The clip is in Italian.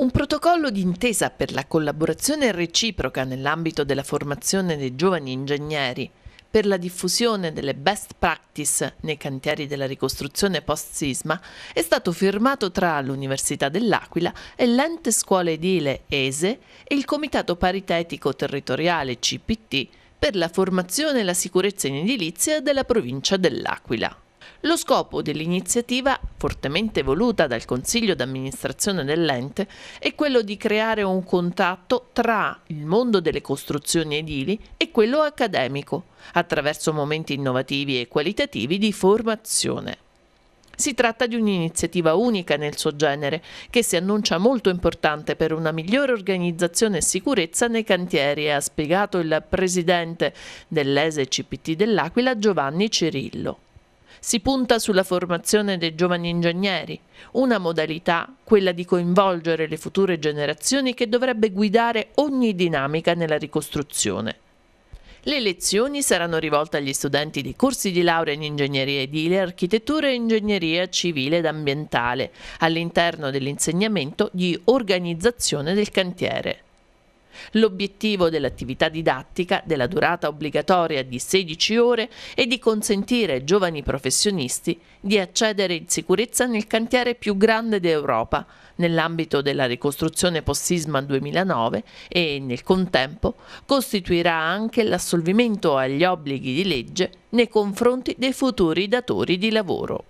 Un protocollo d'intesa per la collaborazione reciproca nell'ambito della formazione dei giovani ingegneri, per la diffusione delle best practice nei cantieri della ricostruzione post-sisma è stato firmato tra l'Università dell'Aquila e l'ente scuola edile ESE e il Comitato Paritetico Territoriale CPT per la formazione e la sicurezza in edilizia della provincia dell'Aquila. Lo scopo dell'iniziativa, fortemente voluta dal Consiglio d'amministrazione dell'ente, è quello di creare un contatto tra il mondo delle costruzioni edili e quello accademico, attraverso momenti innovativi e qualitativi di formazione. Si tratta di un'iniziativa unica nel suo genere, che si annuncia molto importante per una migliore organizzazione e sicurezza nei cantieri, ha spiegato il presidente dell'ESE CPT dell'Aquila Giovanni Cirillo. Si punta sulla formazione dei giovani ingegneri, una modalità, quella di coinvolgere le future generazioni che dovrebbe guidare ogni dinamica nella ricostruzione. Le lezioni saranno rivolte agli studenti dei corsi di laurea in ingegneria edile, architettura e ingegneria civile ed ambientale, all'interno dell'insegnamento di organizzazione del cantiere. L'obiettivo dell'attività didattica, della durata obbligatoria di 16 ore, è di consentire ai giovani professionisti di accedere in sicurezza nel cantiere più grande d'Europa, nell'ambito della ricostruzione post-sisma 2009 e, nel contempo, costituirà anche l'assolvimento agli obblighi di legge nei confronti dei futuri datori di lavoro.